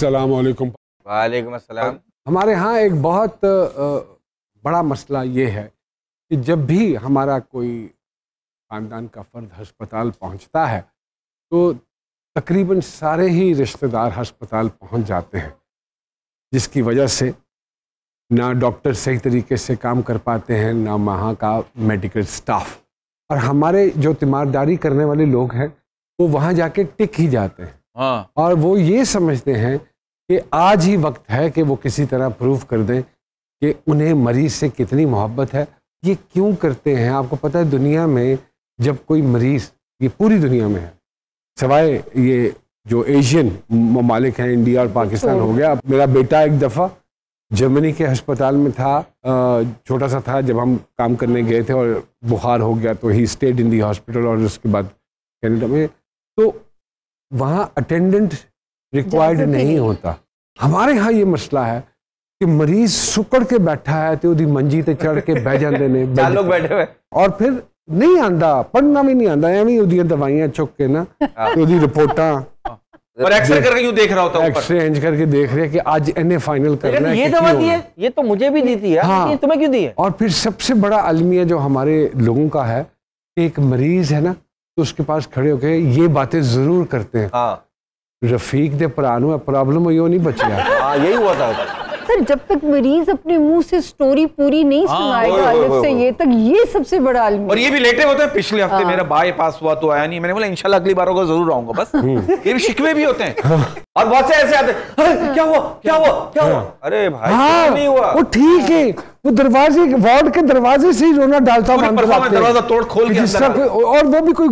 अस्सलाम वालेकुम वालेकुम अस्सलाम हमारे यहाँ एक बहुत बड़ा मसला ये है कि जब भी हमारा कोई ख़ानदान का फ़र्द हस्पताल पहुँचता है तो तकरीबन सारे ही रिश्तेदार हस्पताल पहुँच जाते हैं जिसकी वजह से ना डॉक्टर सही तरीके से काम कर पाते हैं ना वहाँ का मेडिकल स्टाफ और हमारे जो तीमारदारी करने वाले लोग हैं वो वहाँ जाके टिक ही जाते हैं हाँ। और वो ये समझते हैं कि आज ही वक्त है कि वो किसी तरह प्रूव कर दें कि उन्हें मरीज से कितनी मोहब्बत है ये क्यों करते हैं आपको पता है दुनिया में जब कोई मरीज ये पूरी दुनिया में है सवाए ये जो एशियन ममालिक हैं इंडिया और पाकिस्तान हो गया मेरा बेटा एक दफ़ा जर्मनी के अस्पताल में था छोटा सा था जब हम काम करने गए थे और बुखार हो गया तो he stayed in the hospital और उसके बाद कैनेडा में तो वहाँ अटेंडेंट रिक्वायर्ड नहीं होता हमारे यहाँ ये मसला है कि मरीज सुकड़ के बैठा है तो मंजी ਮੰਜੀ चढ़ के बह जाते हैं और एक्सरे हाँ। तो करके यूं देख रहा होता है एक्सचेंज करके देख रहे हैं कि आज फाइनल है ये दवा दी है ये तो मुझे भी दी थी यार हाँ, तुम्हें क्यों दी है और फिर सबसे बड़ा अलमिया जो हमारे लोगों का है एक मरीज है ना तो उसके पास खड़े होके ये बातें जरूर करते हैं हाँ। रफीक के भरा प्रॉब्लम हुई नहीं बचिया हाँ यही हुआ था सर जब तक मरीज अपने मुंह से स्टोरी पूरी नहीं हाँ, सुनाएगा अलग से ये तक ये सबसे बड़ा आलम और ये भी लेटे होते हैं पिछले हफ्ते हाँ। मेरा बाईपास हुआ तो आया नहीं मैंने बोला इंशाल्लाह अगली बार होगा जरूर आऊंगा बस हम्म। ये भी शिकवे भी होते हैं हाँ। और बहुत से ऐसे आते हैं क्या हुआ क्या हुआ क्या हुआ अरे भाई हाँ, नहीं हुआ वो ठीक है वो दरवाजे वार्ड के दरवाजे से ही रोना डालता दरवाजा तोड़ खोल के और वो भी कोई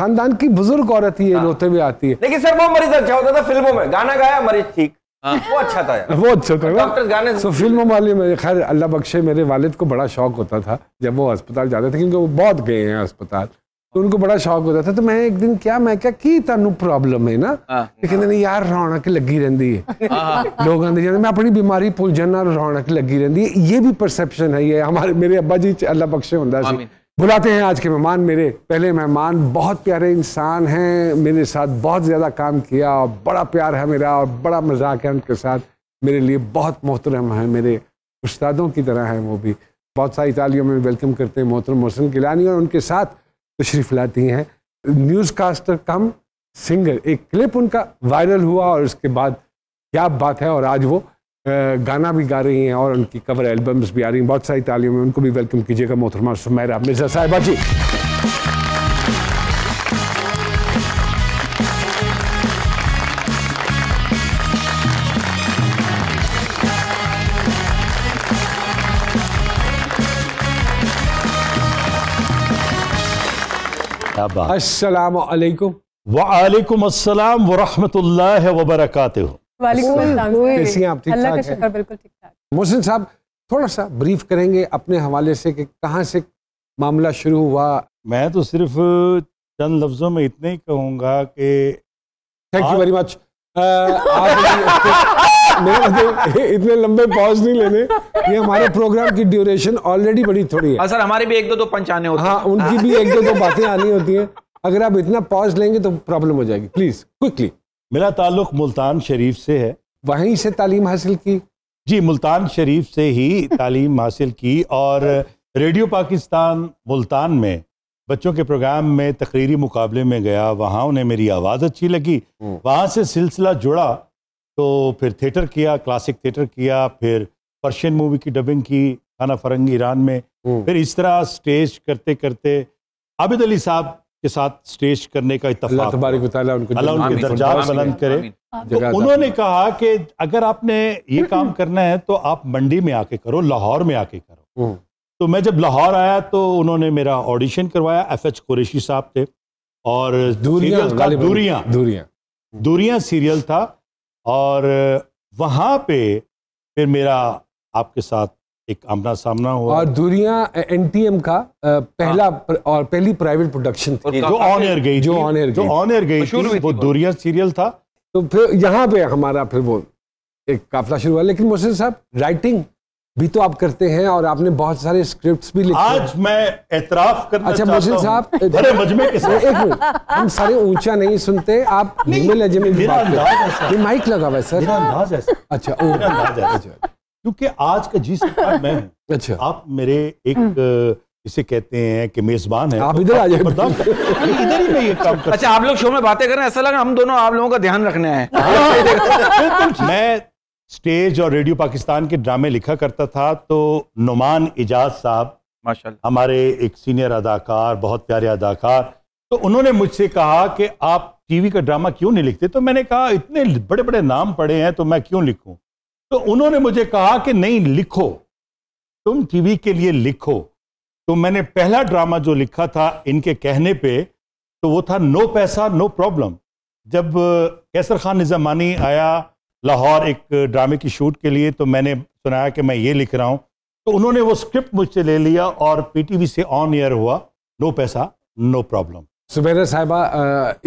खानदान की बुजुर्ग औरत ही रोते हुए आती है लेकिन सर वो मरीज अच्छा होता था फिल्मों में गाना गाया मरीज ठीक हाँ। वो अच्छा था यार। वो अच्छा था सो तो फिल्म वाली मेरे खैर अल्लाह बख्शे मेरे वालिद को बड़ा शौक होता था जब वो अस्पताल जाते थे क्योंकि वो बहुत गए हैं अस्पताल तो उनको बड़ा शौक होता था तो मैं एक दिन क्या मैं क्या की तेन प्रॉब्लम है ना लेकिन हाँ। तो नहीं यार रौनक लगी रहती है हाँ, लोग आते जाते मैं अपनी बीमारी भुल जाना रौनक लगी रहती है ये भी परसैप्शन है ये हमारे मेरे अब्बा जी अल्लाह बख्शे होंगे बुलाते हैं आज के मेहमान मेरे पहले मेहमान बहुत प्यारे इंसान हैं मेरे साथ बहुत ज़्यादा काम किया और बड़ा प्यार है मेरा और बड़ा मजाक है उनके साथ मेरे लिए बहुत मोहतरम है मेरे उस्तादों की तरह हैं वो भी बहुत सारी तालियों में वेलकम करते हैं मोहतरम मोहसिन गिलानी और उनके साथ तशरीफ लाती हैं न्यूज़ कास्टर कम सिंगर एक क्लिप उनका वायरल हुआ और उसके बाद क्या बात है और आज वो गाना भी गा रही हैं और उनकी कवर एल्बम्स भी आ रही हैं बहुत सारी तालियों में उनको भी वेलकम कीजिएगा मोहतरमा सुमेरा मिर्जा साहिबा जी अस्सलाम वालेकुम वालेकुम अस्सलाम व रहमतुल्लाह व मोहसिन साहब थोड़ा सा ब्रीफ करेंगे अपने हवाले से कि कहाँ से मामला शुरू हुआ मैं तो सिर्फ चंद लफ्जों में इतना ही कहूंगा कि थैंक यू वेरी मच इतने लंबे पॉज नहीं लेने ये हमारे प्रोग्राम की ड्यूरेशन ऑलरेडी बड़ी थोड़ी है हाँ सर हमारे भी एक दो दो पंच आने होते हाँ उनकी भी एक दो दो बातें आनी होती हैं अगर आप इतना पॉज लेंगे तो प्रॉब्लम हो जाएगी प्लीज क्विकली मेरा ताल्लुक मुल्तान शरीफ से है वहीं से तालीम हासिल की जी मुल्तान शरीफ से ही तालीम हासिल की और रेडियो पाकिस्तान मुल्तान में बच्चों के प्रोग्राम में तकरीरी मुकाबले में गया वहाँ उन्हें मेरी आवाज़ अच्छी लगी हम्म। वहाँ से सिलसिला जुड़ा तो फिर थिएटर किया क्लासिक थिएटर किया फिर पर्शियन मूवी की डबिंग की खाना फरंग ईरान में हम्म। फिर इस तरह स्टेज करते करते आबिद अली साहब के साथ स्टेज करने का इतफाक अल्लाह उनके बुलंद करे तो उन्होंने कहा कि अगर आपने ये काम करना है तो आप मंडी में आके करो लाहौर में आके करो हम्म। तो मैं जब लाहौर आया तो उन्होंने मेरा ऑडिशन करवाया एफ एच कुरेशी साहब थे और दूरियां दूरियां दूरियां दूरियां सीरियल था और वहां पे फिर मेरा आपके साथ एक आमना सामना हुआ और दूरिया एनटीएम का पहला हाँ। और पहली प्राइवेट प्रोडक्शन थी जो ऑन एयर गई जो ऑन एयर जो ऑन एयर गई वो दूरिया सीरियल था तो फिर यहाँ पे हमारा फिर वो एक काफिला शुरू हुआ लेकिन मोहसिन साहब राइटिंग भी तो आप करते हैं और आपने बहुत सारे स्क्रिप्ट्स भी लिखे आज मैं एतराफ करना अच्छा मोहसिन साहब बड़े मजमे के साथ एक मिनट हम सारे ऊंचा नहीं सुनते आप नहीं लहजे में भी बात करते हैं माइक लगा हुआ है सर अच्छा ओ क्योंकि आज का जिस मैं हूँ अच्छा आप मेरे एक हम्म। इसे कहते हैं कि मेजबान है आप तो इधर आ जाए इधर ही मैं ये काम कर अच्छा आप लोग शो में बातें कर रहे हैं ऐसा लगा हम दोनों आप लोगों का ध्यान रखने आए बिल्कुल मैं स्टेज और रेडियो पाकिस्तान के ड्रामे लिखा करता था तो नुमान एजाज साहब माशाल्लाह हमारे एक सीनियर अदाकार बहुत प्यारे अदाकार तो उन्होंने मुझसे कहा कि आप टीवी का ड्रामा क्यों नहीं लिखते तो मैंने कहा इतने बड़े बड़े नाम पड़े हैं तो मैं क्यों लिखूं तो उन्होंने मुझे कहा कि नहीं लिखो तुम टीवी के लिए लिखो तो मैंने पहला ड्रामा जो लिखा था इनके कहने पे तो वो था नो पैसा नो प्रॉब्लम जब कैसर खान निज़ामानी आया लाहौर एक ड्रामे की शूट के लिए तो मैंने सुनाया कि मैं ये लिख रहा हूँ तो उन्होंने वो स्क्रिप्ट मुझसे ले लिया और पीटीवी से ऑन एयर हुआ नो पैसा नो प्रॉब्लम सुबेरा साहिबा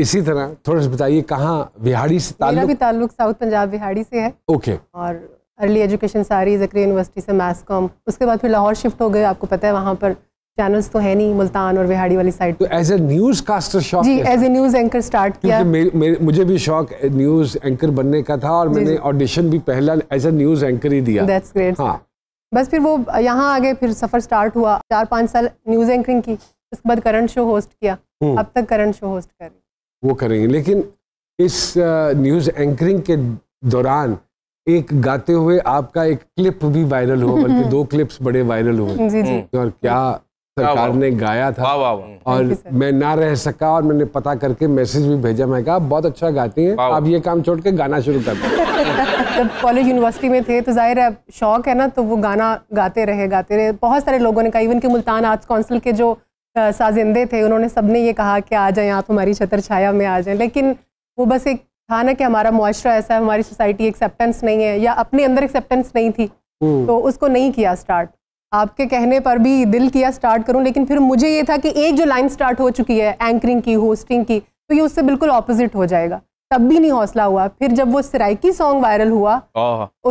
इसी तरह थोड़ा सा बताइए कहाँ बिहाड़ी से ताल्लुक ताल्लुक साउथ पंजाब बिहाड़ी से है ओके और अर्ली एजुकेशन सारी जक्रिया यूनिवर्सिटी से मैस कॉम उसके बाद फिर लाहौर शिफ्ट हो गए आपको पता है वहाँ पर चैनल्स तो है नहीं मुल्तान और बिहाड़ी वाली साइड तो एज ए न्यूज कास्टर शौक जी as a news anchor start किया मे, मे, मुझे भी शौक न्यूज एंकर बनने का था और मैंने ऑडिशन भी पहला एज ए न्यूज एंकर ही दिया दैट्स ग्रेट हाँ बस फिर वो यहाँ आ गए फिर सफर स्टार्ट हुआ चार पाँच साल न्यूज एंकरिंग की उसके बाद करंट शो होस्ट किया हम्म। अब तक करंट शो होस्ट कर वो करेंगे लेकिन इस न्यूज एंकरिंग के दौरान एक गाते हुए आपका एक क्लिप भी वायरल हुआ बल्कि दो क्लिप्स बड़े वायरल हुए हम्म। और क्या हम्म। सरकार ने गाया था वाँ वाँ। वाँ। और मैं ना रह सका और मैंने पता करके मैसेज भी भेजा मैं कहा बहुत अच्छा गाती हैं आप ये काम छोड़ के गाना शुरू कर जब कॉलेज यूनिवर्सिटी में थे तो जाहिर है शौक है ना तो वो गाना गाते रहे गाते रहे बहुत सारे लोगों ने कहा इवन के मुल्तान आर्ट्स काउंसिल के जो साजिंदे थे उन्होंने सबने ये कहा कि आ जाए आप हमारी छतर छाया में आ जाए लेकिन वो बस एक था ना कि हमारा मुआरा ऐसा है हमारी सोसाइटी एक्सेप्टेंस नहीं है या अपने अंदर एक्सेप्टेंस नहीं थी हम्म। तो उसको नहीं किया स्टार्ट आपके कहने पर भी दिल किया स्टार्ट करूं लेकिन फिर मुझे ये था कि एक जो लाइन स्टार्ट हो चुकी है एंकरिंग की होस्टिंग की तो ये उससे बिल्कुल ऑपोजिट हो जाएगा तब भी नहीं हौसला हुआ फिर जब वो सराइकी सॉन्ग वायरल हुआ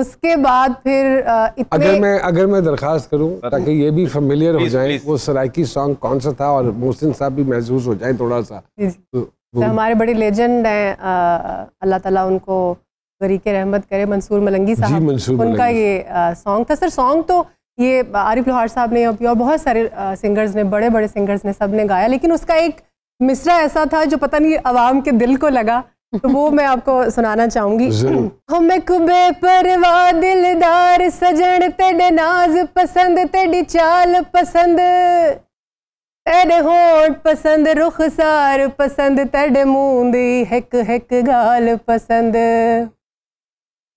उसके बाद फिर इतने अगर मैं अगर मैं दरखास्त करूं ताकि ये भी फेमिलियर हो जाए वो सराइकी सॉन्ग कौन सा था और मोहसिन साहब भी महसूस हो जाए थोड़ा सा तो तो हमारे बड़े लेजेंड हैं अल्लाह ताला उनको गरीक रहमत करे मंसूर मलंगी साहब उनका मलंगी। ये सॉन्ग था सर सॉन्ग तो ये आरिफ लोहार साहब ने और बहुत सारे सिंगर्स ने बड़े बड़े सिंगर्स ने सब ने गाया लेकिन उसका एक मिसरा ऐसा था जो पता नहीं आवाम के दिल को लगा तो वो मैं आपको सुनाना चाहूंगी हम खुबे परवा दिलदार सजन तेरे नाज पसंद तेरी चाल पसंद तेरे होंठ पसंद रुख सार पसंद तेरे मुंदी दी हिक गाल पसंद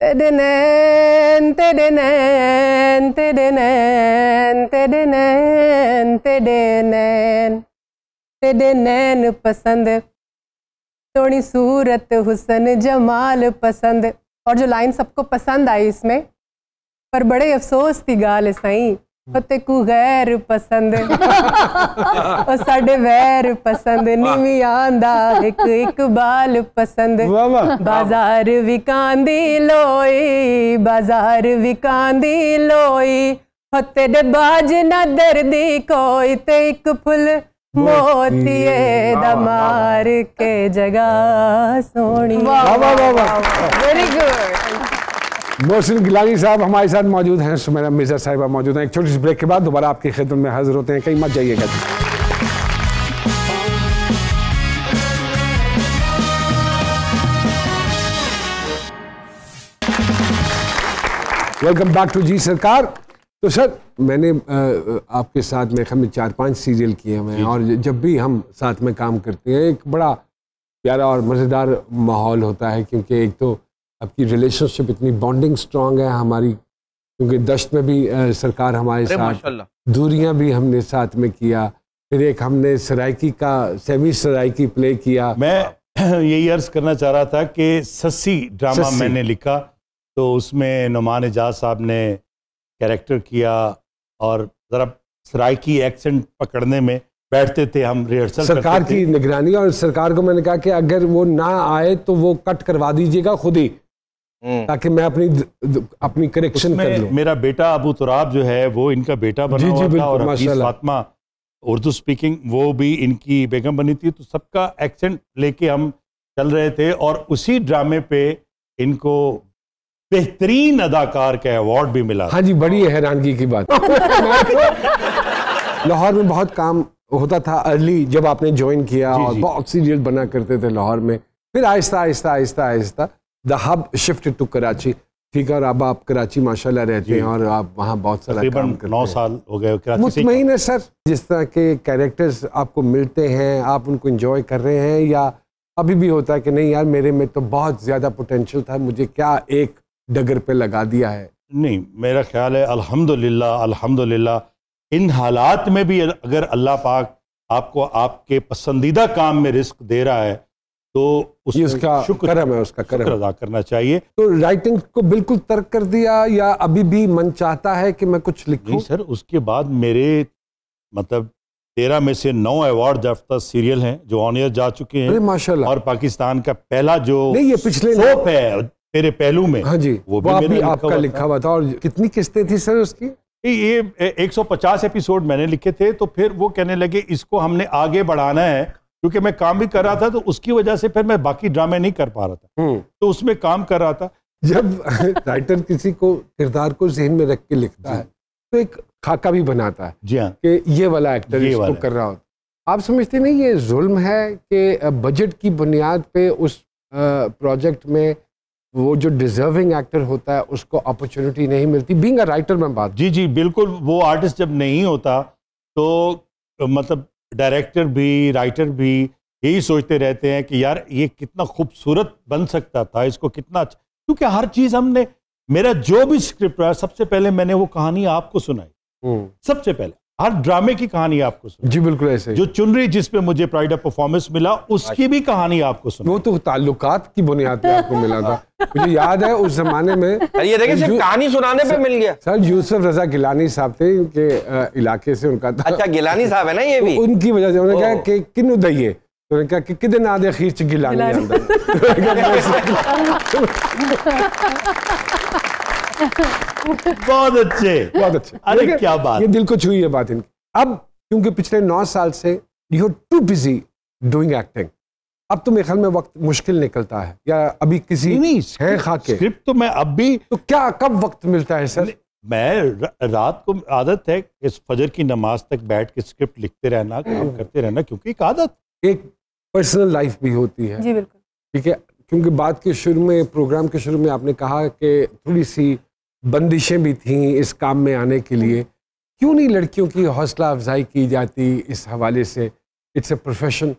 तेरे नैन तेरे नैन तेरे नैन तेरे नैन तेरे नैन तेरे नैन पसंद सोनी सूरत हुसन जमाल पसंद और जो लाइन सबको पसंद आई इसमें पर बड़े अफसोस की गाल सही ਫਤੇ ਕੋ ਗੈਰ ਪਸੰਦ ਉਹ ਸਾਡੇ ਵੈਰ ਪਸੰਦ ਨੀਵੀਂ ਆਂਦਾ ਇੱਕ ਇਕਬਾਲ ਪਸੰਦ ਬਾਜ਼ਾਰ ਵਿਕਾਂਦੀ ਲੋਈ ਬਾਜ਼ਾਰ ਵਿਕਾਂਦੀ ਲੋਈ ਫਤੇ ਦੇ ਬਾਜ ਨਾ ਦਰਦੀ ਕੋਈ ਤੇ ਇੱਕ ਫੁੱਲ ਮੋਤੀਏ ਦਾ ਮਾਰ ਕੇ ਜਗਾ ਸੋਣੀ ਵਾਹ ਵਾਹ ਵਾਹ ਵੈਰੀ ਗੁੱਡ मोहसिन गिलानी साहब हमारे साथ मौजूद हैं सुमेरा मिर्जा साहब मौजूद हैं एक छोटी सी ब्रेक के बाद दोबारा आपकी खिदमत में हाजिर होते हैं कहीं मत जाइएगा वेलकम बैक टू जी सरकार तो सर मैंने आपके साथ में हमने चार पांच सीरियल किए हुए हैं और जब भी हम साथ में काम करते हैं एक बड़ा प्यारा और मज़ेदार माहौल होता है क्योंकि एक तो आपकी रिलेशनशिप इतनी बॉन्डिंग स्ट्रांग है हमारी क्योंकि दश्त में भी सरकार हमारे साथ दूरियां भी हमने साथ में किया फिर एक हमने सरायकी का सेमी सरायकी प्ले किया मैं यही अर्ज करना चाह रहा था कि सस्सी ड्रामा सस्सी। मैंने लिखा तो उसमें नुमान एजाज साहब ने कैरेक्टर किया और ज़रा सरायकी एक्सेंट पकड़ने में बैठते थे हम रिहर्सल सरकार की निगरानी और सरकार को मैंने कहा कि अगर वो ना आए तो वो कट करवा दीजिएगा खुद ही हम्म। ताकि मैं अपनी अपनी करेक्शन कर लूं मेरा बेटा अबू तुराब जो है वो इनका बेटा बना जी, हुआ जी, था और फातमा उर्दू स्पीकिंग वो भी इनकी बेगम बनी थी तो सबका एक्सेंट लेके हम चल रहे थे और उसी ड्रामे पे इनको बेहतरीन अदाकार का अवार्ड भी मिला हाँ जी बड़ी हैरानगी की बात लाहौर में बहुत काम होता था अर्ली जब आपने ज्वाइन किया और बहुत सीरियल बना करते थे लाहौर में फिर आहिस्ता आहिस्ता आहिस्ता आहिस्ता the hub shift to Karachi ठीक है और अब आप कराची माशाल्लाह रहते हैं और आप वहाँ बहुत सारा काम करते नौ साल हो गए मुतमिन है सर जिस तरह के कैरेक्टर्स आपको मिलते हैं आप उनको इंजॉय कर रहे हैं या अभी भी होता है कि नहीं यार मेरे में तो बहुत ज़्यादा पोटेंशियल था मुझे क्या एक डगर पे लगा दिया है नहीं मेरा ख्याल है अल्हम्दुलिल्लाह अल्हम्दुलिल्लाह इन हालात में भी अगर अल्लाह पाक आपको आपके पसंदीदा काम में रिस्क दे रहा है तो उसका शुक्र करम है उसका करम अदा करना चाहिए तो राइटिंग को बिल्कुल तर्क कर दिया या अभी भी मन चाहता है कि मैं कुछ लिखूं सर उसके बाद मेरे मतलब तेरह में से नौ अवार्ड याफ्ता सीरियल हैं जो ऑनियर जा चुके हैं माशाल्लाह और पाकिस्तान का पहला जो नहीं ये पिछले सोप है मेरे पहलू में हाँ जी वो, भी, भी आपका लिखा हुआ था और कितनी किस्तें थी सर उसकी ये 150 एपिसोड मैंने लिखे थे तो फिर वो कहने लगे इसको हमने आगे बढ़ाना है क्योंकि मैं काम भी कर रहा था तो उसकी वजह से फिर मैं बाकी ड्रामे नहीं कर पा रहा था हम्म। तो उसमें काम कर रहा था जब राइटर किसी को किरदार को जहन में रख के लिखता है तो एक खाका भी बनाता है जी हाँ कि ये वाला एक्टर ये वाला कर रहा होता आप समझते नहीं ये जुल्म है कि बजट की बुनियाद पे उस प्रोजेक्ट में वो जो डिजर्विंग एक्टर होता है उसको अपॉर्चुनिटी नहीं मिलती बीइंग अ राइटर में बात जी जी बिल्कुल वो आर्टिस्ट जब नहीं होता तो मतलब डायरेक्टर भी राइटर भी यही सोचते रहते हैं कि यार ये कितना खूबसूरत बन सकता था इसको कितना अच्छा क्योंकि हर चीज़ हमने मेरा जो भी स्क्रिप्ट रहा सबसे पहले मैंने वो कहानी आपको सुनाई हम्म। सबसे पहले हर ड्रामे की कहानी आपको सुना जी बिल्कुल ऐसे जो चुनरी जिसपे मुझे प्राइड ऑफ परफॉर्मेंस मिला उसकी भी कहानी आपको सुना वो तो ताल्लुकात की बुनियाद पे आपको मिला था मुझे याद है उस जमाने में ये देखिए सिर्फ कहानी सुनाने पे मिल गया सर यूसुफ रजा गिलानी साहब थे इनके इलाके से उनका था अच्छा गिलानी साहब है ना ये भी तो उनकी वजह से उन्होंने कहा कि किन उदयिए तो उन्होंने कहा कि कितने ना खींच गिलानी तो बहुत अच्छे बहुत अच्छे अरे क्या बात ये दिल को छुई है बात इनकी अब क्योंकि पिछले नौ साल से you too busy doing acting अब तो मेरे ख्याल में वक्त मुश्किल निकलता है या अभी किसी नहीं है स्क्रिप्ट तो मैं अब भी तो क्या कब वक्त मिलता है सर मैं रात को आदत है इस फजर की नमाज तक बैठ के स्क्रिप्ट लिखते रहना काम करते रहना क्योंकि एक आदत एक पर्सनल लाइफ भी होती है जी बिल्कुल ठीक है क्योंकि बात के शुरू में प्रोग्राम के शुरू में आपने कहा कि थोड़ी सी बंदिशें भी थीं इस काम में आने के लिए क्यों नहीं लड़कियों की हौसला अफजाई की जाती इस हवाले से इट्स ए प्रोफेशन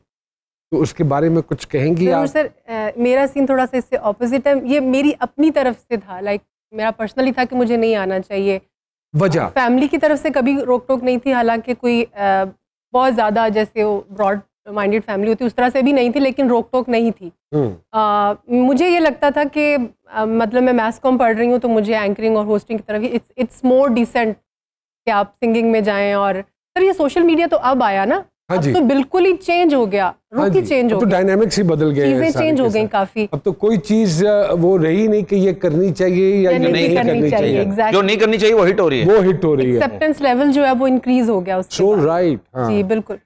तो उसके बारे में कुछ कहेंगी आप सर आ, मेरा सीन थोड़ा सा इससे ऑपोजिट है ये मेरी अपनी तरफ से था लाइक मेरा पर्सनली था कि मुझे नहीं आना चाहिए वजह फैमिली की तरफ से कभी रोक टोक नहीं थी हालांकि कोई आ, बहुत ज़्यादा जैसे वो ब्रॉड माइंडेड फैमिली होती उस तरह से भी नहीं थी लेकिन रोक टोक नहीं थी हम्म। आ, मुझे ये लगता था कि आ, मतलब मैं मैथ्स कॉम पढ़ रही हूँ तो मुझे एंकरिंग और होस्टिंग की तरफ इट्स इट्स मोर डिसेंट कि आप सिंगिंग में जाएं और सर ये सोशल मीडिया तो अब आया ना हाँ जी। अब तो बिल्कुल ही चेंज हो गया हाँ रुख ही चेंज हो तो डायनेमिक्स ही बदल गए चीजें चेंज हो गई काफी अब तो कोई चीज वो रही नहीं कि ये करनी चाहिए या, या नहीं, नहीं, नहीं करनी, चाहिए, चाहिए, exactly. जो नहीं करनी चाहिए वो हिट हो रही है वो हिट हो रही है एक्सेप्टेंस लेवल जो है वो इंक्रीज हो गया उसके सो राइट जी बिल्कुल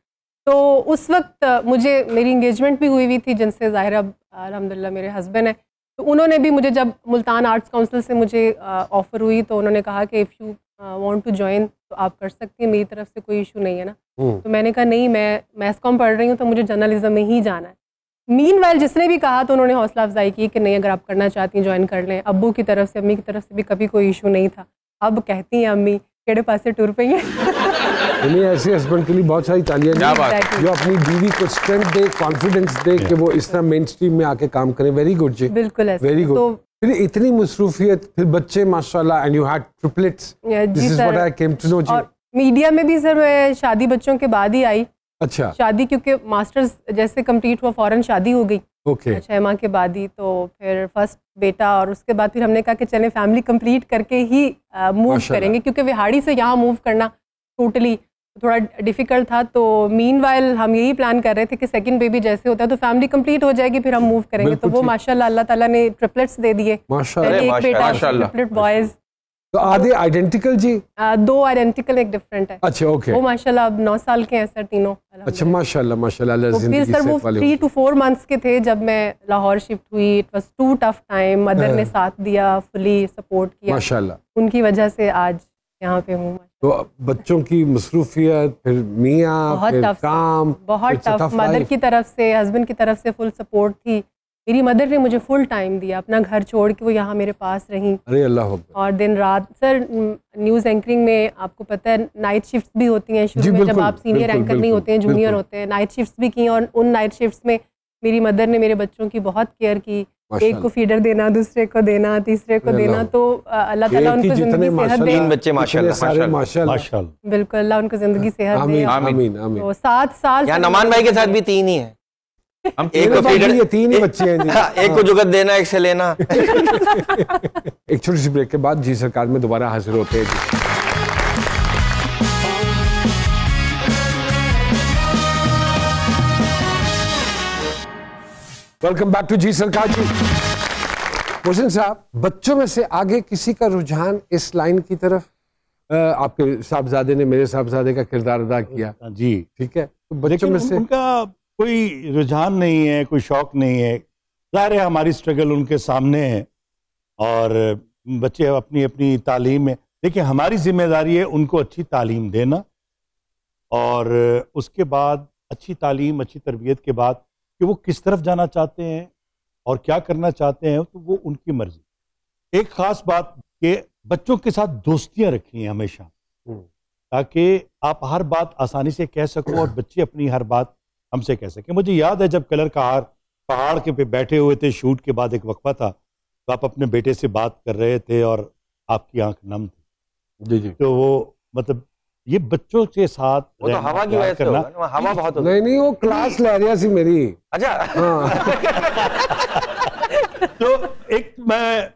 तो उस वक्त मुझे मेरी इंगेजमेंट भी हुई हुई थी जिनसे ज़ाहिर अब अलहमदिल्ला मेरे हस्बैंड हैं तो उन्होंने भी मुझे जब मुल्तान आर्ट्स काउंसिल से मुझे ऑफ़र हुई तो उन्होंने कहा कि if you want to join तो आप कर सकती हैं मेरी तरफ से कोई इशू नहीं है ना हम्म। तो मैंने कहा नहीं मैं मैथ कॉम पढ़ रही हूँ तो मुझे जर्नलिज्म में ही जाना है मीन जिसने भी कहा तो उन्होंने हौसला अफजाई की कि नहीं अगर आप करना चाहती हैं ज्वाइन कर लें अबू की तरफ से अम्मी की तरफ से भी कभी कोई इशू नहीं था अब कहती हैं अम्मी केड़े से टूर पे ही इन्हें ऐसे हस्बैंड के लिए बहुत सारी तालियां जो अपनी बीवी को स्ट्रेंथ दे कॉन्फिडेंस दे कि वो इस तरह मेन स्ट्रीम में आके काम करें वेरी गुड जी बिल्कुल वेरी गुड तो- फिर इतनी मसरूफियत फिर बच्चे माशाल्लाह and you had triplets this is what I came to know जी मीडिया में भी सर मैं शादी बच्चों के बाद ही आई अच्छा शादी क्योंकि मास्टर्स जैसे कंप्लीट हुआ फॉरन शादी हो गई ओके okay. छः अच्छा, माह के बाद ही तो फिर फर्स्ट बेटा और उसके बाद फिर हमने कहा कि चलें फैमिली कंप्लीट करके ही मूव करेंगे क्योंकि विहाड़ी से यहाँ मूव करना टोटली थोड़ा डिफिकल्ट था तो मीन हम यही प्लान कर रहे थे कि सेकंड बेबी जैसे होता है तो फैमिली कंप्लीट हो जाएगी फिर हम मूव करेंगे तो वो माशाल्लाह अल्लाह ताला ने ट्रिपलेट्स दे दिए तो आधे आइडेंटिकल जी आ, दो आइडेंटिकल एक डिफरेंट है अच्छा ओके वो माशाल्लाह अब नौ साल के हैं सर तीनों अच्छा माशाल्लाह माशाल्लाह तो फिर सर वो थ्री टू फोर मंथ्स के थे जब मैं लाहौर शिफ्ट हुई it was too tough time mother ने साथ दिया फुली सपोर्ट किया माशाल्लाह उनकी वजह से आज यहाँ पे हूँ तो बच्चों की मसरूफियत फिर मियाँ बहुत फिर काम बहुत टफ मदर की तरफ से हस्बैंड की तरफ से फुल सपोर्ट थी मेरी मदर ने मुझे फुल टाइम दिया अपना घर छोड़ के वो यहाँ मेरे पास रही अरे अल्लाह और दिन रात सर न्यूज़ एंकरिंग में आपको पता है नाइट शिफ्ट भी होती हैं शुरू में जब आप सीनियर एंकर नहीं होते हैं जूनियर होते हैं नाइट शिफ्ट भी की और उन नाइट शिफ्ट में मेरी मदर ने मेरे बच्चों की बहुत केयर की एक को फीडर देना दूसरे को देना तीसरे को देना तो अल्लाह ताला उनको जिंदगी सेहत दे तीन बच्चे माशाल्लाह बिल्कुल अल्लाह उनको जिंदगी सेहत दे आमीन आमीन तो सात साल नमान भाई के साथ भी तीन ही है हम एक को फीडर ये तीन ही बच्चे हैं जी हाँ, एक को हाँ। जुगत देना एक से लेना एक छोटी सी ब्रेक के बाद जी सरकार में दोबारा हाजिर होते हैं welcome back to G Sarkar ji question साहब बच्चों में से आगे किसी का रुझान इस लाइन की तरफ आपके साहबजादे ने मेरे साहबजादे का किरदार अदा किया हाँ जी ठीक है तो बच्चों में से उनका कोई रुझान नहीं है कोई शौक नहीं है ज़ाहिर है हमारी स्ट्रगल उनके सामने है और बच्चे अपनी अपनी तालीम में देखिए हमारी जिम्मेदारी है उनको अच्छी तालीम देना और उसके बाद अच्छी तालीम अच्छी तरबियत के बाद कि वो किस तरफ जाना चाहते हैं और क्या करना चाहते हैं तो वो उनकी मर्जी एक खास बात के बच्चों के साथ दोस्तियां रखी हैं हमेशा हम्म। ताकि आप हर बात आसानी से कह सको और बच्चे अपनी हर बात हमसे कह सके मुझे याद है जब कलर का हार पहाड़ के पे बैठे हुए थे शूट के बाद एक वक्फा था तो आप अपने बेटे से बात कर रहे थे और आपकी आंख नम थी जी जी तो वो मतलब ये बच्चों के साथ वो तो हवा की वजह से हवा बहुत नहीं नहीं वो क्लास रही थी मेरी अच्छा हाँ। तो एक मैं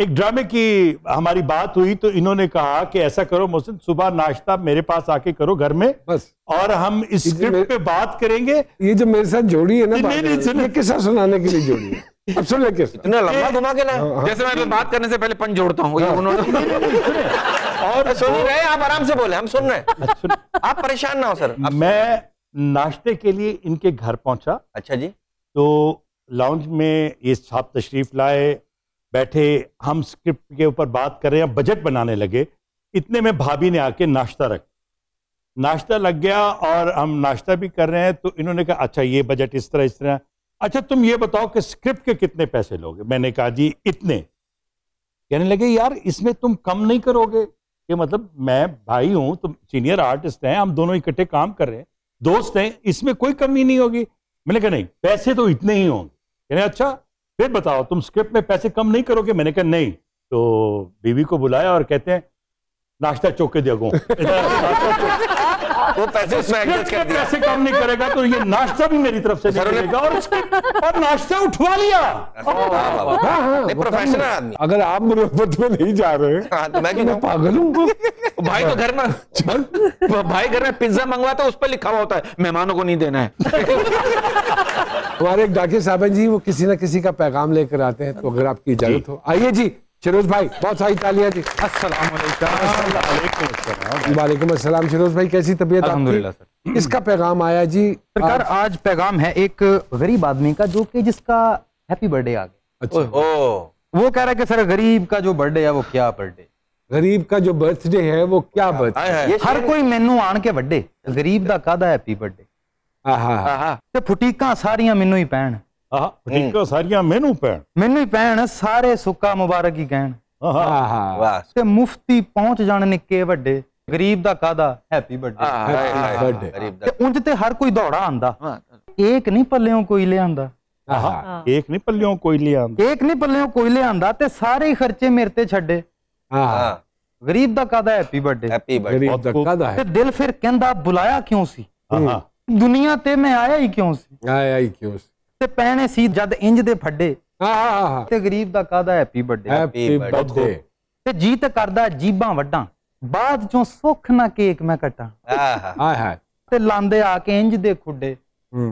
एक ड्रामे की हमारी बात हुई तो इन्होंने कहा कि ऐसा करो मोहसिन सुबह नाश्ता मेरे पास आके करो घर में बस और हम इस स्क्रिप्ट पे बात करेंगे ये जो मेरे साथ जोड़ी है ना नहीं नहीं किस्सा सुनाने के लिए जोड़ी है अब सुन ले किस्सा इतना लंबा घुमा के ना जैसे मैं बात करने से पहले पंच जोड़ता हूँ हाँ। उन्होंने और सुन रहे आप आराम से बोले हम सुन रहे हैं अच्छा, आप परेशान ना हो सर मैं नाश्ते के लिए इनके घर पहुंचा अच्छा जी तो लाउंज में ये साहब तशरीफ लाए बैठे हम स्क्रिप्ट के ऊपर बात कर रहे हैं बजट बनाने लगे इतने में भाभी ने आके नाश्ता रख नाश्ता लग गया और हम नाश्ता भी कर रहे हैं तो इन्होंने कहा अच्छा ये बजट इस तरह इस तरह अच्छा तुम ये बताओ कि स्क्रिप्ट के कितने पैसे लोगे मैंने कहा जी इतने कहने लगे यार इसमें तुम कम नहीं करोगे कि मतलब मैं भाई हूं तो सीनियर आर्टिस्ट हैं हम दोनों इकट्ठे काम कर रहे हैं दोस्त हैं इसमें कोई कमी नहीं होगी मैंने कहा नहीं पैसे तो इतने ही होंगे कहने अच्छा फिर बताओ तुम स्क्रिप्ट में पैसे कम नहीं करोगे मैंने कहा नहीं तो बीवी को बुलाया और कहते हैं नाश्ता चौके देखो वो पैसे उसमें कर पैसे काम नहीं करेगा तो ये नाश्ता भी मेरी तरफ से निकलेगा और और नाश्ता उठवा लिया प्रोफेशनल हाँ, हाँ, आदमी अगर आप मुरब्बत में नहीं जा रहे आ, हाँ, तो मैं क्यों पागल हूँ भाई तो घर में भाई घर में पिज्जा मंगवाता उस पर लिखा हुआ होता है मेहमानों को नहीं देना है हमारे एक डॉक्टर साहब जी वो किसी ना किसी का पैगाम लेकर आते हैं तो अगर आपकी इजाजत हो आइए जी शिरोज भाई बहुत सारी तालियां जी अस्सलाम वालेकुम अस्सलाम शिरोज भाई कैसी तबीयत अल्हम्दुलिल्लाह सर इसका पैगाम आया जी सरकार आज पैगाम है एक गरीब आदमी का जो कि जिसका हैप्पी बर्थडे आ गया अच्छा ओ, वो कह रहा है कि सर गरीब का जो बर्थडे है वो क्या बर्थडे गरीब का जो बर्थडे है वो क्या बर्थडे हर कोई मेनू आन के बर्थडे गरीब का कादा हैप्पी बर्थडे आहा आहा ਤੇ ਫੁਟੀਕਾਂ ਸਾਰੀਆਂ ਮੈਨੂੰ ਹੀ ਪੈਣ ਆਹ ਬਟੀਕਾਂ ਸਾਰੀਆਂ ਮੈਨੂੰ ਪੈਣ ਮੈਨੂੰ ਹੀ ਪੈਣ ਸਾਰੇ ਸੁੱਕਾ ਮੁਬਾਰਕ ਹੀ ਕਹਿਣ ਆਹਾ ਵਾਹ ਤੇ ਮੁਫਤੀ ਪਹੁੰਚ ਜਾਣ ਨਿੱਕੇ ਵੱਡੇ ਗਰੀਬ ਦਾ ਕਾਦਾ ਹੈਪੀ ਬਰਥਡੇ ਹੈਪੀ ਬਰਥਡੇ ਤੇ ਉਂਝ ਤੇ ਹਰ ਕੋਈ ਦੌੜਾ ਆਂਦਾ ਏਕ ਨਹੀਂ ਪੱਲਿਓਂ ਕੋਈ ਲਿਆਂਦਾ ਆਹਾ ਏਕ ਨਹੀਂ ਪੱਲਿਓਂ ਕੋਈ ਲਿਆਂਦਾ ਏਕ ਨਹੀਂ ਪੱਲਿਓਂ ਕੋਈ ਲਿਆਂਦਾ ਤੇ ਸਾਰੇ ਹੀ ਖਰਚੇ ਮੇਰੇ ਤੇ ਛੱਡੇ ਆਹਾ ਗਰੀਬ ਦਾ ਕਾਦਾ ਹੈਪੀ ਬਰਥਡੇ ਹੈਪੀ ਬਰਥਡੇ ਗਰੀਬ ਦਾ ਕਾਦਾ ਤੇ ਦਿਲ ਫਿਰ ਕਹਿੰਦਾ ਬੁਲਾਇਆ ਕਿਉਂ ਸੀ ਆਹਾ ਦੁਨੀਆ ਤੇ ਮੈਂ ਆਇਆ ਹੀ ਕਿਉਂ ਸੀ ਆਇਆ ਹੀ ਕਿਉਂ ਸੀ ਤੇ ਪੈਣੇ ਸੀ ਜਦ ਇੰਜ ਦੇ ਫੱਡੇ ਆਹ ਤੇ ਗਰੀਬ ਦਾ ਕਾਦਾ ਹੈਪੀ ਬਰਥਡੇ ਹੈਪੀ ਬਰਥਡੇ ਤੇ ਜੀਤ ਕਰਦਾ ਜੀਬਾਂ ਵੱਡਾਂ ਬਾਅਦ ਚੋਂ ਸੁੱਖ ਨਾ ਕੇਕ ਮੈਂ ਕਟਾਂ ਆਹ ਆਹ ਤੇ ਲਾਂਦੇ ਆ ਕੇ ਇੰਜ ਦੇ ਖੁੱਡੇ ਹੂੰ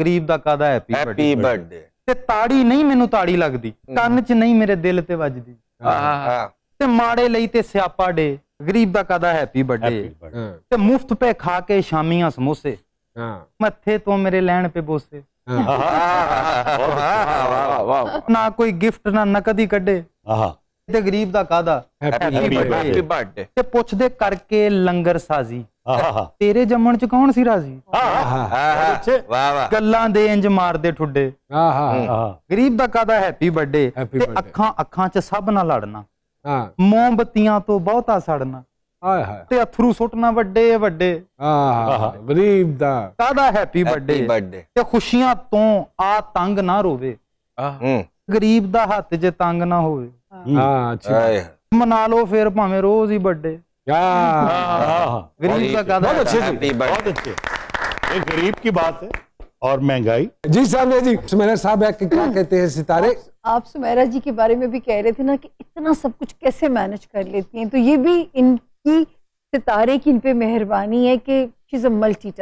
ਗਰੀਬ ਦਾ ਕਾਦਾ ਹੈਪੀ ਬਰਥਡੇ ਹੈਪੀ ਬਰਥਡੇ ਤੇ ਤਾੜੀ ਨਹੀਂ ਮੈਨੂੰ ਤਾੜੀ ਲੱਗਦੀ ਕੰਨ 'ਚ ਨਹੀਂ ਮੇਰੇ ਦਿਲ ਤੇ ਵੱਜਦੀ ਆਹ ਤੇ ਮਾੜੇ ਲਈ ਤੇ ਸਿਆਪਾ ਡੇ ਗਰੀਬ ਦਾ ਕਾਦਾ ਹੈਪੀ ਬਰਥਡੇ ਤੇ ਮੁਫਤ ਪੇ ਖਾ ਕੇ ਸ਼ਾਮੀਆਂ ਸਮੋਸੇ ਹਾਂ ਮੱਥੇ ਤੋਂ ਮੇਰੇ ਲੈਣ ਪੇ ਬੋਸੇ ਨਾ ਕੋਈ ਗਿਫਟ ਨਾ ਨਕਦੀ ਕੱਢੇ ਆਹਾ ਤੇ ਗਰੀਬ ਦਾ ਕਾਦਾ ਹੈਪੀ ਬਰਥਡੇ ਤੇ ਪੁੱਛਦੇ ਕਰਕੇ ਲੰਗਰ ਸਾਜ਼ੀ ਤੇਰੇ ਜੰਮਣ ਚ ਕੌਣ ਸੀ ਰਾਜ਼ੀ ਗੱਲਾਂ ਦੇ ਇੰਜ ਮਾਰਦੇ ਠੁੱਡੇ ਗਰੀਬ ਦਾ ਕਾਦਾ ਹੈਪੀ ਬਰਥਡੇ ਤੇ ਅੱਖਾਂ ਅੱਖਾਂ ਚ ਸਭ ਨਾਲ ਲੜਨਾ ਹਾਂ ਮੋਮਬਤੀਆਂ ਤੋਂ ਬਹੁਤਾ ਸੜਨਾ मना लो फिर भावे रोज ही बड़े गरीब गरीब की बात है और महंगाई जी सामने जी सुमेरा साहब क्या कहते हैं सितारे आप सुमेरा जी के बारे में भी कह रहे थे ना कि इतना सब कुछ कैसे मैनेज कर लेती हैं तो ये भी इन कि सितारे की इन पर मेहरबानी है कि शी अ मल्टी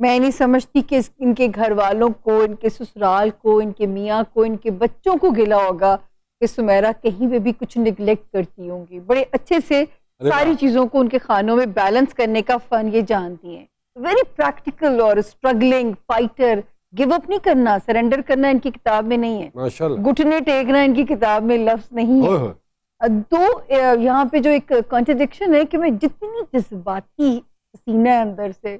मैं नहीं समझती कि इनके घर वालों को इनके ससुराल को इनके मियाँ को इनके बच्चों को गिला होगा कि सुमेरा कहीं पे भी कुछ निगलेक्ट करती होंगी बड़े अच्छे से सारी चीज़ों को उनके खानों में बैलेंस करने का फन ये जानती हैं वेरी प्रैक्टिकल और स्ट्रगलिंग फाइटर गिव अप नहीं करना सरेंडर करना इनकी किताब में नहीं है घुटने टेकना इनकी किताब में लफ्ज नहीं है दो यहाँ पे जो एक कॉन्ट्रडिक्शन है कि मैं जितनी जज्बाती सीन है अंदर से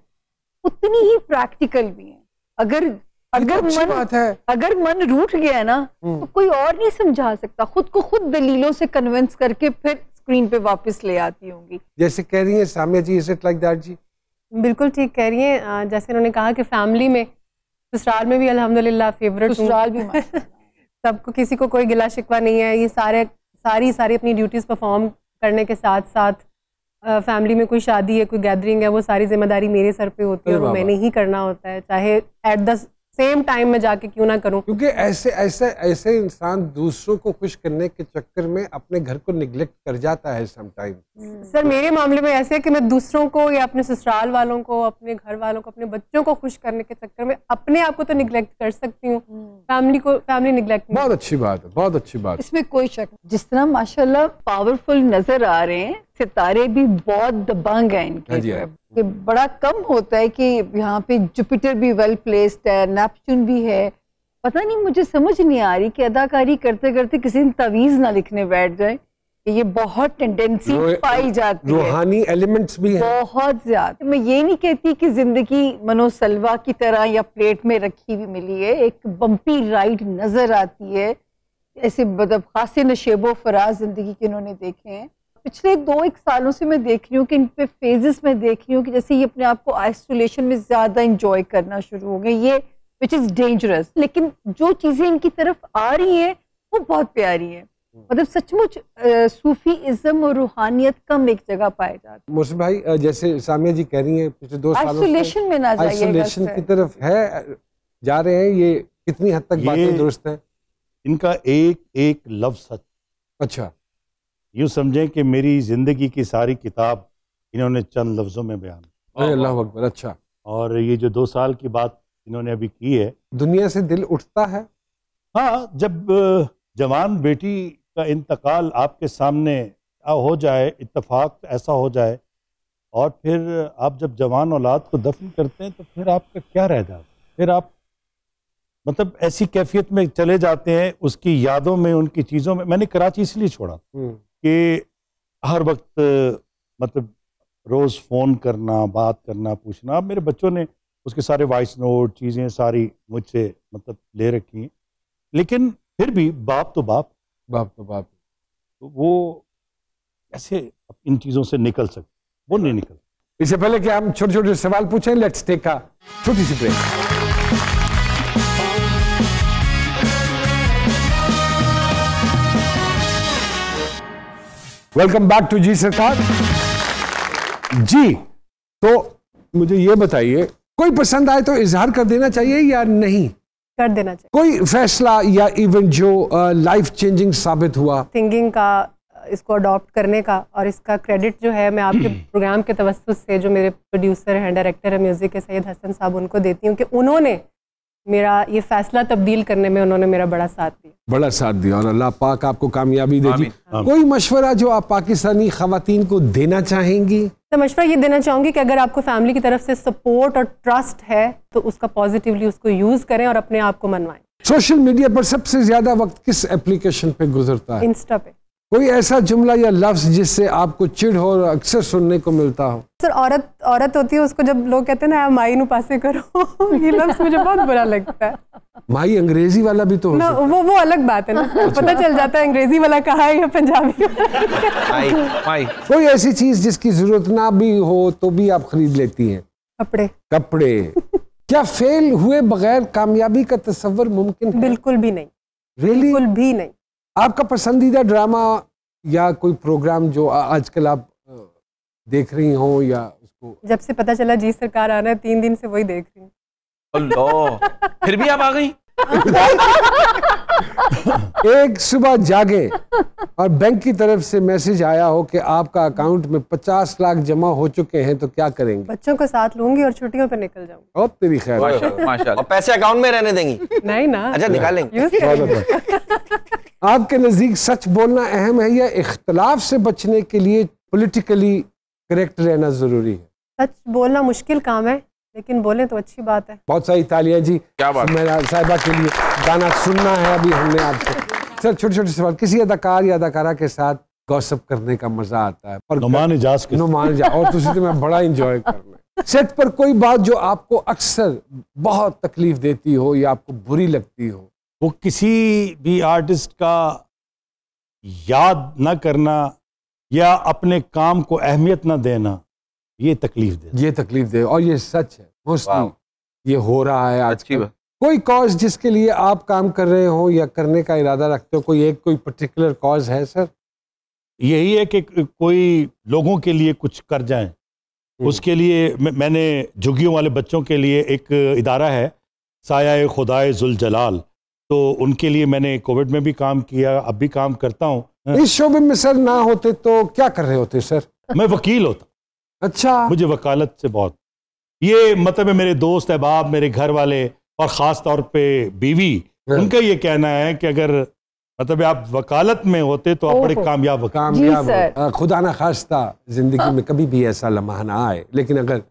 उतनी ही प्रैक्टिकल भी है अगर तो अगर मन बात है अगर मन रूट गया है ना हम्म। तो कोई और नहीं समझा सकता खुद को खुद दलीलों से कन्विंस करके फिर स्क्रीन पे वापस ले आती होंगी जैसे कह रही है Samya ji is it like that जी बिल्कुल ठीक कह रही है जैसे उन्होंने कहा कि फैमिली में ससुराल में भी अल्हम्दुलिल्लाह फेवरेट ससुराल भी सबको किसी को कोई गिला शिकवा नहीं है ये सारे सारी सारी अपनी ड्यूटीज़ परफॉर्म करने के साथ साथ फैमिली में कोई शादी है कोई गैदरिंग है वो सारी जिम्मेदारी मेरे सर पे होती है और मैंने ही करना होता है चाहे एट द सेम टाइम में जाके क्यों ना करूं क्योंकि ऐसे ऐसे ऐसे इंसान दूसरों को खुश करने के चक्कर में अपने घर को निग्लेक्ट कर जाता है टाइम hmm. सर मेरे मामले में ऐसे है कि मैं दूसरों को या अपने ससुराल वालों को अपने घर वालों को अपने बच्चों को खुश करने के चक्कर में अपने आप को तो निग्लेक्ट कर सकती हूँ फैमिली hmm. को फैमिली निग्लेक्ट बहुत अच्छी बात है बहुत अच्छी बात इसमें कोई शक जिस तरह माशाला पावरफुल नजर आ रहे हैं सितारे भी बहुत दबंग हैं इनके ये हाँ हाँ। बड़ा कम होता है कि यहाँ पे जुपिटर भी वेल प्लेस्ड है नेपच्यून भी है पता नहीं मुझे समझ नहीं आ रही कि अदाकारी करते करते किसी तवीज़ ना लिखने बैठ जाए ये बहुत टेंडेंसी पाई जाती है एलिमेंट्स भी हैं बहुत ज्यादा मैं ये नहीं कहती कि जिंदगी मनोसलवा की तरह या प्लेट में रखी हुई मिली है एक बम्पी राइड नजर आती है ऐसे मतलब खासे नशेबो फराज जिंदगी के उन्होंने देखे हैं पिछले दो एक सालों से मैं देख रही हूँ कि इन पे फेजेस में देख रही हूँ कि जैसे ये अपने आप को आइसोलेशन में ज़्यादा इंजॉय करना शुरू हो गए ये विच इज़ डेंजरस लेकिन जो चीज़ें इनकी तरफ आ रही हैं वो बहुत प्यारी है हम्म। मतलब सचमुच सूफीज्म और रूहानियत कम एक जगह पाया जाता है मुस्लिम भाई जैसे सामिया जी कह रही हैं पिछले दो आइसोलेशन में ना आइसोलेशन की तरफ है जा रहे हैं ये कितनी हद तक बातें दुरुस्त है इनका एक एक लफ्ज सच अच्छा यूँ समझें कि मेरी ज़िंदगी की सारी किताब इन्होंने चंद लफ्ज़ों में बयान अल्लाह अकबर अच्छा और ये जो दो साल की बात इन्होंने अभी की है दुनिया से दिल उठता है हाँ जब जवान बेटी का इंतकाल आपके सामने हो जाए इतफाक ऐसा हो जाए और फिर आप जब जवान औलाद को दफन करते हैं तो फिर आपका क्या रह जाता फिर आप मतलब ऐसी कैफियत में चले जाते हैं उसकी यादों में उनकी चीज़ों में मैंने कराची इसलिए छोड़ा हम्म। कि हर वक्त मतलब रोज़ फ़ोन करना बात करना पूछना मेरे बच्चों ने उसके सारे वॉइस नोट चीज़ें सारी मुझसे मतलब ले रखी हैं लेकिन फिर भी बाप तो बाप बाप तो बाप तो वो कैसे इन चीज़ों से निकल सकते वो नहीं निकल इससे पहले कि हम छोटे छोटे सवाल पूछें लेट्स टेक का छोटी सी break welcome back to G Sarkar जी तो मुझे ये बताइए कोई पसंद आए तो इजहार कर देना चाहिए या नहीं कर देना चाहिए कोई फैसला या इवन जो लाइफ चेंजिंग साबित हुआ सिंगिंग का इसको अडॉप्ट करने का और इसका क्रेडिट जो है मैं आपके प्रोग्राम के तवस्त से जो मेरे प्रोड्यूसर हैं डायरेक्टर है म्यूज़िक के सैयद हसन साहब उनको देती हूँ कि उन्होंने मेरा ये फैसला तब्दील करने में उन्होंने मेरा बड़ा साथ दिया बड़ा साथ दिया और अल्लाह पाक आपको कामयाबी दे जी कोई मशवरा जो आप पाकिस्तानी खातन को देना चाहेंगी तो मशवरा ये देना चाहूंगी कि अगर आपको फैमिली की तरफ से सपोर्ट और ट्रस्ट है तो उसका पॉजिटिवली उसको यूज़ करें और अपने आप को मनवाएं सोशल मीडिया पर सबसे ज्यादा वक्त किस एप्लीकेशन पे गुजरता है इंस्टा पे कोई ऐसा जुमला या लफ्ज जिससे आपको चिढ़ हो और अक्सर सुनने को मिलता हो सर औरत औरत होती है उसको जब लोग कहते हैं ना हाँ, माई नु पासे करो ये लफ्ज मुझे बहुत बुरा लगता है माई अंग्रेजी वाला भी तो हो ना वो वो अलग बात है ना अच्छा। पता चल जाता है अंग्रेजी वाला कहा है या पंजाबी माई माई कोई ऐसी चीज जिसकी जरूरत ना भी हो तो भी आप खरीद लेती हैं कपड़े कपड़े क्या फेल हुए बगैर कामयाबी का तस्वर मुमकिन बिल्कुल भी नहीं बिल्कुल भी नहीं आपका पसंदीदा ड्रामा या कोई प्रोग्राम जो आजकल आप देख रही हो या उसको जब से पता चला जी सरकार आ रहा है तीन दिन से वही देख रही हूँ फिर भी आप आ गई एक सुबह जागे और बैंक की तरफ से मैसेज आया हो कि आपका अकाउंट में पचास लाख जमा हो चुके हैं तो क्या करेंगे बच्चों को साथ लूंगी और छुट्टियों पे निकल जाऊंगी बहुत तेरी खैर और पैसे अकाउंट में रहने देंगी नहीं ना अच्छा निकालेंगे आपके नजदीक सच बोलना अहम है या इख्तलाफ से बचने के लिए पोलिटिकली करेक्ट रहना जरूरी है सच बोलना मुश्किल काम है लेकिन बोले तो अच्छी बात है बहुत सारी तालियां जी क्या बात साहिबा के लिए गाना सुनना है अभी हमने आपसे सर छोटे छोटे सवाल किसी अदाकार या अदाकारा के साथ गॉसअप करने का मजा आता है पर नुमान जा और तुझे तो मैं बड़ा इंजॉय कर करना सेट पर कोई बात जो आपको अक्सर बहुत तकलीफ देती हो या आपको बुरी लगती हो वो किसी भी आर्टिस्ट का याद न करना या अपने काम को अहमियत ना देना ये तकलीफ दे ये तकलीफ दे और ये सच है ये हो रहा है आज की बात कोई कॉज जिसके लिए आप काम कर रहे हो या करने का इरादा रखते हो कोई एक कोई पर्टिकुलर कॉज है सर यही है कि कोई लोगों के लिए कुछ कर जाए हम्म। उसके लिए मैंने झुग्गियों वाले बच्चों के लिए एक इदारा है साया खुदाए जलाल तो उनके लिए मैंने कोविड में भी काम किया अब भी काम करता हूँ हाँ। इस शोबे में सर ना होते तो क्या कर रहे होते सर मैं वकील होता अच्छा मुझे वकालत से बहुत ये मतलब मेरे दोस्त अहबाब मेरे घर वाले और ख़ास तौर पे बीवी हाँ। उनका ये कहना है कि अगर मतलब आप वकालत में होते तो आप बड़े कामयाब कामयाब हाँ, खुदा ना खास्ता ज़िंदगी में कभी भी ऐसा लम्हा ना आए लेकिन अगर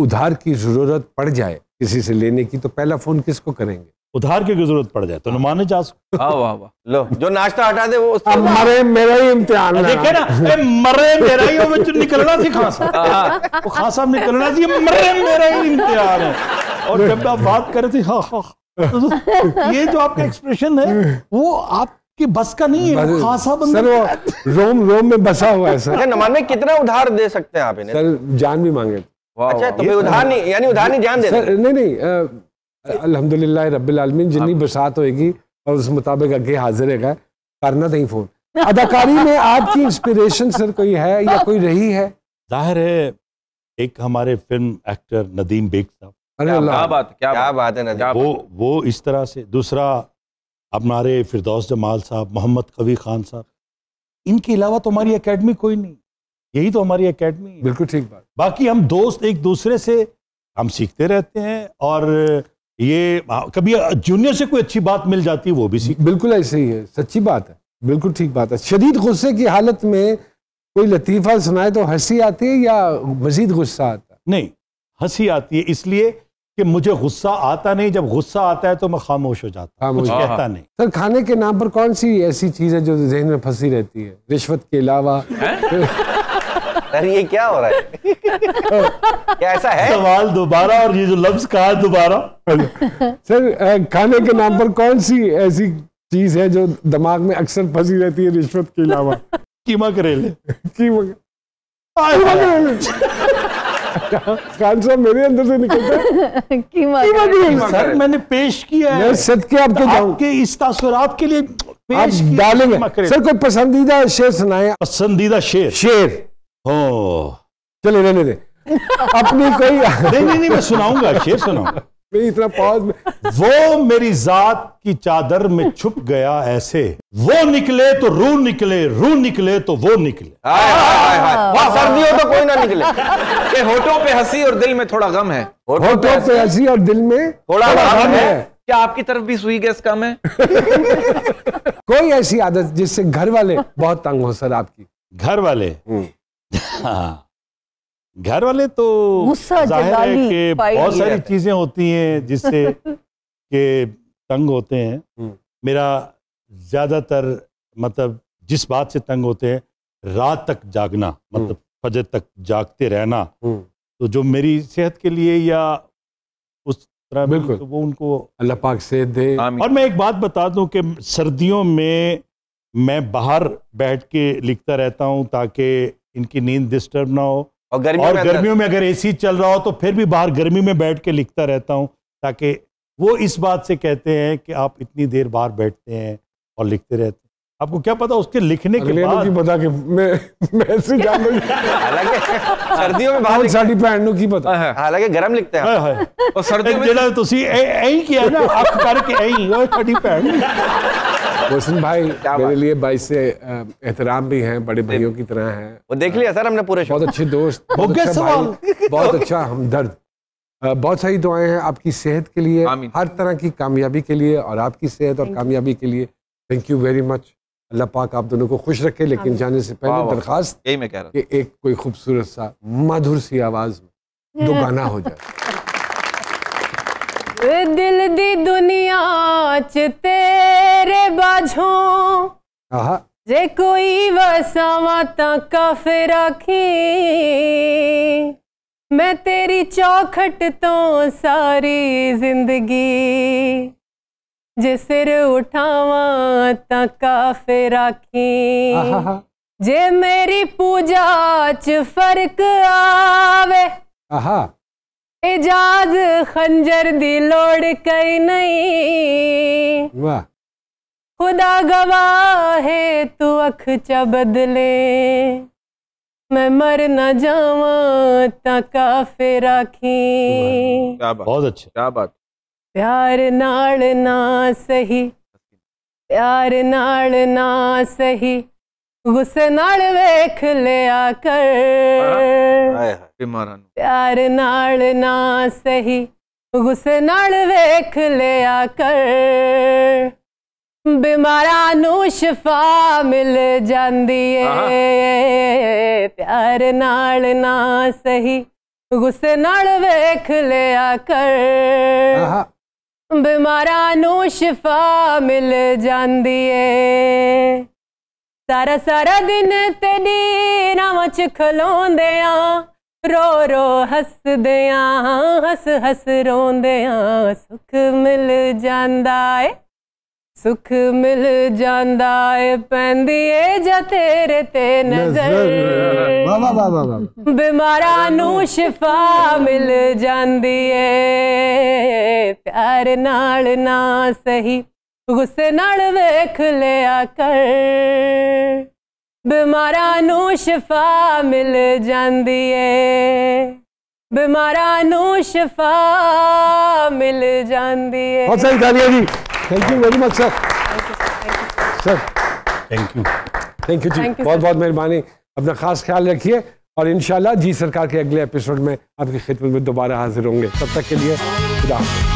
उधार की ज़रूरत पड़ जाए किसी से लेने की तो पहला फ़ोन किसको करेंगे उधार की जरूरत पड़ जाए तो माने जा सकते वाह वाह लो जो नाश्ता हटा दे वो मरे मेरा ही इम्तिहान देखे ना ए, मरे मेरा ही वो तो निकलना सी खास वो खास निकलना सी मरे मेरा ही इम्तिहान है और जब आप बात कर रहे थे हाँ हाँ, हाँ तो ये जो आपका एक्सप्रेशन है वो आप कि बस का नहीं है खासा बंदा सर वो रोम रोम में बसा हुआ है सर अच्छा, नमान में कितना उधार दे सकते हैं आप इन्हें सर जान भी मांगे अच्छा तो, तो उधार नहीं यानी उधार नहीं जान दे सर नहीं नहीं अलहमदिल्ला रबालमीन जिनकी हाँ। बरसात होगी और उस मुताबिक अगे हाजिर है करना नहीं फोन अदाकारी में आपकी इंस्पिरेशन सर कोई है या कोई रही है जाहिर है एक हमारे फिल्म एक्टर नदीम बेग साहब अरे क्या, क्या बात क्या, क्या बात है नदीम वो वो इस तरह से दूसरा हमारे फिरदौस जमाल साहब मोहम्मद कवी खान साहब इनके अलावा तो हमारी एकेडमी कोई नहीं यही तो हमारी एकेडमी बिल्कुल ठीक बात बाकी हम दोस्त एक दूसरे से हम सीखते रहते हैं और ये कभी जूनियर से कोई अच्छी बात मिल जाती है वो भी सीख बिल्कुल ऐसे ही है सच्ची बात है बिल्कुल ठीक बात है शदीद गुस्से की हालत में कोई लतीफ़ा सुनाए तो हंसी आती है या मजीद गुस्सा आता है नहीं हंसी आती है इसलिए कि मुझे गुस्सा आता नहीं जब गुस्सा आता है तो मैं खामोश हो जाता हूँ कुछ कहता नहीं सर खाने के नाम पर कौन सी ऐसी चीज़ है जो जहन में फंसी रहती है रिश्वत के अलावा अरे ये क्या हो रहा है क्या ऐसा है सवाल दोबारा और ये जो लफ्ज कहा दोबारा सर खाने के नाम पर कौन सी ऐसी चीज है जो दिमाग में अक्सर फंसी रहती है रिश्वत के अलावा कीमा करेले कीमा खान साहब मेरे अंदर से निकलता कीमा करेले सर मैंने पेश किया है सदके आपको आपके इस तासुरात के लिए पेश डालेंगे सर कोई पसंदीदा शेर सुनाए पसंदीदा शेर शेर हो चले रहने दे अपनी कोई नहीं नहीं मैं सुनाऊंगा शेर सुना मेरी इतना में वो मेरी जात की चादर में छुप गया ऐसे वो निकले तो रू निकले रू निकले तो वो निकले हाँ। वाह सर्दी हो तो कोई ना निकले के होठों पे हंसी और दिल में थोड़ा गम है होठों पे हंसी और दिल में थोड़ा गम है क्या आपकी तरफ भी सुई गैस कम है कोई ऐसी आदत जिससे घर वाले बहुत तंग हो सर आपकी घर वाले हम्म। हाँ। घर वाले तो जाहिर है कि बहुत सारी चीजें होती हैं जिससे के तंग होते हैं हम्म। मेरा ज्यादातर मतलब जिस बात से तंग होते हैं रात तक जागना हम्म। मतलब फजर तक जागते रहना हम्म। तो जो मेरी सेहत के लिए या उस तरह बिल्कुल तो वो उनको अल्लाह पाक सेहत दे और मैं एक बात बता दूं कि सर्दियों में मैं बाहर बैठ के लिखता रहता हूं ताकि इनकी नींद डिस्टर्ब ना हो और गर्मियों और में गर्मियों में अगर एसी चल रहा हो तो फिर भी बाहर गर्मी में बैठ के लिखता रहता हूँ ताकि वो इस बात से कहते हैं कि आप इतनी देर बाहर बैठते हैं और लिखते रहते हैं आपको क्या पता उसके लिखने के बाद की बता के मैं मैं ऐसे जान हालांकि सर्दियों में बाहर साडी पहनने की पता है हाँ, हाँ। हालांकि ਗਰਮ लिखते हैं ਹਾਂ हाँ, और सर्दियों में जेड़ा तुसी ਤੁਸੀਂ ਐਂ ਹੀ ਕੀਤਾ ਨਾ ਅੱਖ ਕਰਕੇ ਐਂ ਹੀ ਓਏ ਸਾਡੀ ਭੈਣ वसंत भाई मेरे लिए भाई से एहतराम भी हैं बड़े भाइयों की तरह हैं वो देख लिया सर हमने पूरे बहुत अच्छे दोस्त बहुत अच्छा भाई बहुत अच्छा हमदर्द बहुत सारी दुआएं हैं आपकी सेहत के लिए हर तरह की कामयाबी के लिए और आपकी सेहत और कामयाबी के लिए थैंक यू वेरी मच अल्लाह पाक आप दोनों को खुश रखे लेकिन जाने से पहले दरखास्त यही मैं कह रहा हूँ एक कोई खूबसूरत सा मधुर सी आवाज़ में दो गाना हो जाए दिल दी दुनिया च तेरे बाझों जे कोई वसावा ता काफिर मैं तेरी चौखट तो सारी जिंदगी जे सिर उठावा ता राखी जे मेरी पूजा च फर्क आवे एजाज खंजर दी लोड़ कई नहीं वाह खुदा गवाह है तू अख च बदले मैं मर न जावा ता काफे राखी बहुत अच्छा क्या बात प्यार नाल ना सही प्यार नाल ना सही गुस्से नाल वेख लिया कर हाँ, ਬਿਮਾਰਾਂ ਨੂੰ ਪਿਆਰ ਨਾਲ ਨਾ ਸਹੀ ਗੁੱਸੇ ਨਾਲ ਵੇਖ ਲਿਆ ਕਰ ਬਿਮਾਰਾਂ ਨੂੰ ਸ਼ਿਫਾ ਮਿਲ ਜਾਂਦੀ ਏ ਪਿਆਰ ਨਾਲ ਨਾ ਸਹੀ ਗੁੱਸੇ ਨਾਲ ਵੇਖ ਲਿਆ ਕਰ ਬਿਮਾਰਾਂ ਨੂੰ ਸ਼ਿਫਾ ਮਿਲ ਜਾਂਦੀ ਏ ਸਾਰਾ ਸਾਰਾ ਦਿਨ ਤੇ ਨੀਰਾਂ ਵਿੱਚ ਖਲੋਂਦੇ ਆ रो रो हस दया हस हस रोंदया सुख मिल जाता है सुख मिल जाता है पेंदी है जेरे ते नजर बीमारा शिफा मिल जाती है प्यार नाल ना सही गुस्से नाल वेख लिया कर ਬਿਮਾਰਾਂ ਨੂੰ ਸ਼ਿਫਾ ਮਿਲ ਜਾਂਦੀ ਏ ਬਿਮਾਰਾਂ ਨੂੰ ਸ਼ਿਫਾ ਮਿਲ ਜਾਂਦੀ ਏ ਬਹੁਤ ਸਹੀ ਤਾਲੀਆਂ ਜੀ thank you very much sir sir thank you thank you जी बहुत बहुत मेहरबानी अपना खास ख्याल रखिए और इन जी सरकार के अगले एपिसोड में आपकी खिदमत में दोबारा हाजिर होंगे तब तक के लिए खुदा